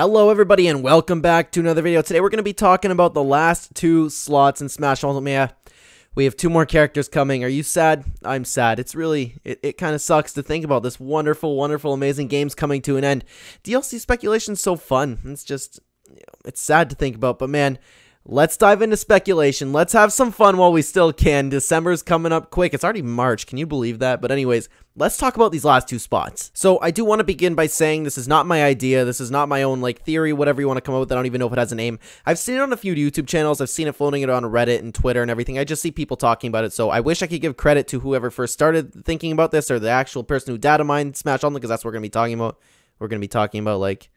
Hello everybody and welcome back to another video. Today we're going to be talking about the last two slots in Smash Ultimate. We have two more characters coming. Are you sad? I'm sad. It's really, it, it kind of sucks to think about this wonderful, wonderful, amazing game's coming to an end. DLC speculation's so fun. It's just, it's sad to think about, but man, Let's dive into speculation. Let's have some fun while we still can. December's coming up quick. It's already March. Can you believe that? But, anyways, let's talk about these last two spots. So, I do want to begin by saying this is not my idea. This is not my own, like, theory, whatever you want to come up with. I don't even know if it has a name. I've seen it on a few YouTube channels. I've seen it floating it on Reddit and Twitter and everything. I just see people talking about it. So, I wish I could give credit to whoever first started thinking about this or the actual person who data mined Smash on because that's what we're going to be talking about. We're going to be talking about, like,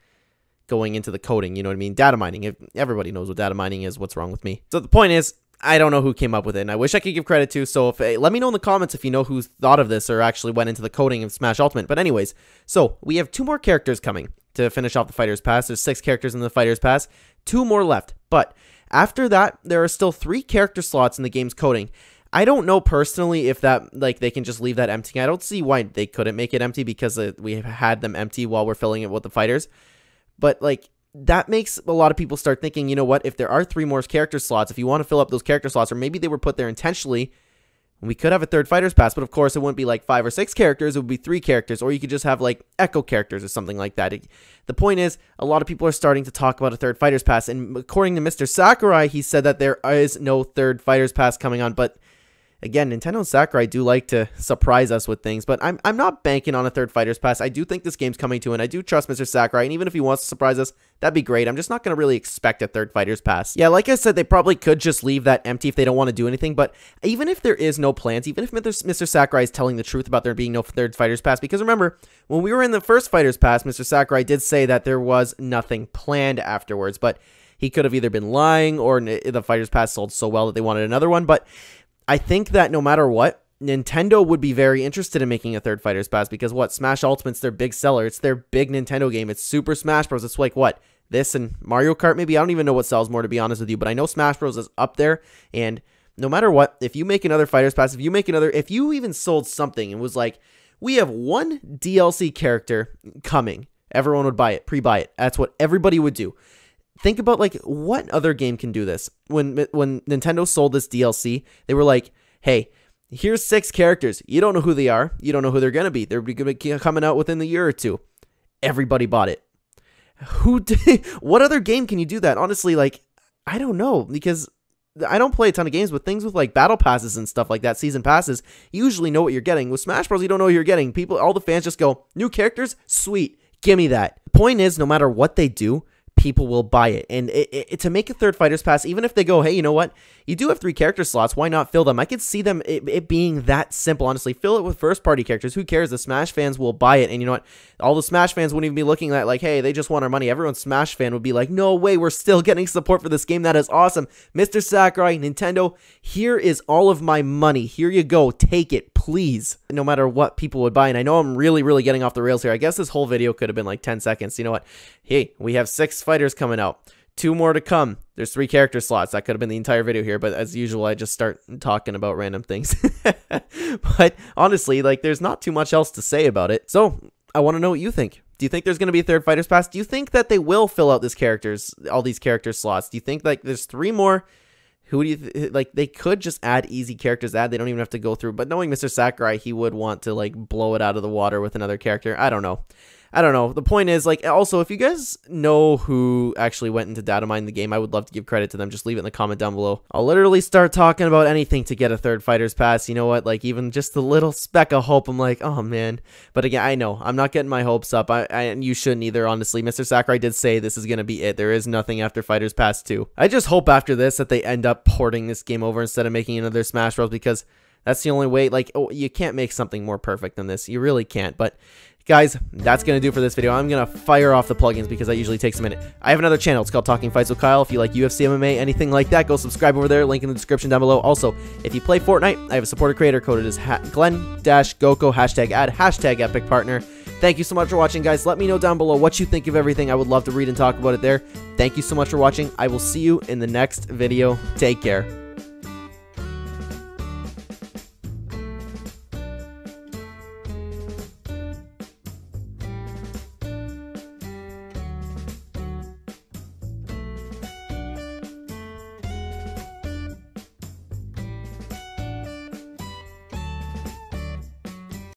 going into the coding. You know what I mean? Data mining. If everybody knows what data mining is, what's wrong with me? So the point is, I don't know who came up with it, and I wish I could give credit to. So if hey, let me know in the comments if you know who thought of this or actually went into the coding of Smash Ultimate. But anyways, so we have two more characters coming to finish off the Fighters Pass. There's six characters in the Fighters Pass, two more left. But after that, there are still three character slots in the game's coding. I don't know personally if that like they can just leave that empty. I don't see why they couldn't make it empty because uh, we have had them empty while we're filling it with the fighters. But like that makes a lot of people start thinking, you know what, if there are three more character slots, if you want to fill up those character slots, or maybe they were put there intentionally, we could have a third fighter's pass, but of course it wouldn't be like five or six characters, it would be three characters, or you could just have like echo characters or something like that. It, the point is, a lot of people are starting to talk about a third fighter's pass, and according to Mr. Sakurai, he said that there is no third fighter's pass coming on, but again, Nintendo and Sakurai do like to surprise us with things, but I'm, I'm not banking on a third Fighter's Pass. I do think this game's coming to an I do trust Mr. Sakurai, and even if he wants to surprise us, that'd be great. I'm just not going to really expect a third Fighter's Pass. Yeah, like I said, they probably could just leave that empty if they don't want to do anything, but even if there is no plans, even if Mr. Sakurai is telling the truth about there being no third Fighter's Pass, because remember, when we were in the first Fighter's Pass, Mr. Sakurai did say that there was nothing planned afterwards, but he could have either been lying or the fighters pass sold so well that they wanted another one but I think that no matter what, Nintendo would be very interested in making a third Fighters Pass because what Smash Ultimate's their big seller. It's their big Nintendo game. It's Super Smash Bros. It's like what this and Mario Kart. Maybe I don't even know what sells more to be honest with you, but I know Smash Bros. is up there. And no matter what, if you make another Fighters Pass, if you make another, if you even sold something and was like, we have one DLC character coming, everyone would buy it, pre-buy it. That's what everybody would do think about like what other game can do this. When when Nintendo sold this DLC, they were like, "Hey, here's six characters. You don't know who they are. You don't know who they're gonna be. They're gonna be coming out within a year or two. Everybody bought it. Who? Did, what other game can you do that? Honestly, like I don't know because I don't play a ton of games, but things with like battle passes and stuff like that, season passes, you usually know what you're getting. With Smash Bros, you don't know what you're getting. People, all the fans just go, new characters, sweet, give me that. Point is, no matter what they do, people will buy it. And it, it, to make a third Fighters Pass, even if they go, hey, you know what? You do have three character slots. Why not fill them? I could see them it, it being that simple, honestly. Fill it with first party characters. Who cares? The Smash fans will buy it. And you know what? All the Smash fans wouldn't even be looking at, like, hey, they just want our money. Everyone Smash fan would be like, no way, we're still getting support for this game. That is awesome. Mr. Sakurai, Nintendo, here is all of my money. Here you go. Take it, please. No matter what people would buy. And I know I'm really, really getting off the rails here. I guess this whole video could have been like 10 seconds. You know what? Hey, we have six fighters coming out. Two more to come. There's three character slots. That could have been the entire video here, but as usual, I just start talking about random things. but honestly, like, there's not too much else to say about it. So I want to know what you think. Do you think there's going to be a third Fighters Pass? Do you think that they will fill out this characters, all these character slots? Do you think like there's three more? Who do you like? They could just add easy characters. To add they don't even have to go through. But knowing Mr. Sakurai, he would want to like blow it out of the water with another character. I don't know. I don't know. The point is, like, also, if you guys know who actually went into data mine the game, I would love to give credit to them. Just leave it in the comment down below. I'll literally start talking about anything to get a third fighter's pass. You know what? Like, even just the little speck of hope, I'm like, oh man. But again, I know I'm not getting my hopes up. I, I and you shouldn't either, honestly. Mr. Sakurai did say this is gonna be it. There is nothing after Fighters Pass 2. I just hope after this that they end up porting this game over instead of making another Smash Bros. because that's the only way. Like, oh, you can't make something more perfect than this. You really can't. But Guys, that's going to do for this video. I'm going to fire off the plugins because that usually takes a minute. I have another channel. It's called Talking Fights with Kyle. If you like UFC, MMA, anything like that, go subscribe over there. Link in the description down below. Also, if you play Fortnite, I have a supporter creator coded as Glenn-Goko, hashtag ad, hashtag epic partner. Thank you so much for watching, guys. Let me know down below what you think of everything. I would love to read and talk about it there. Thank you so much for watching. I will see you in the next video. Take care.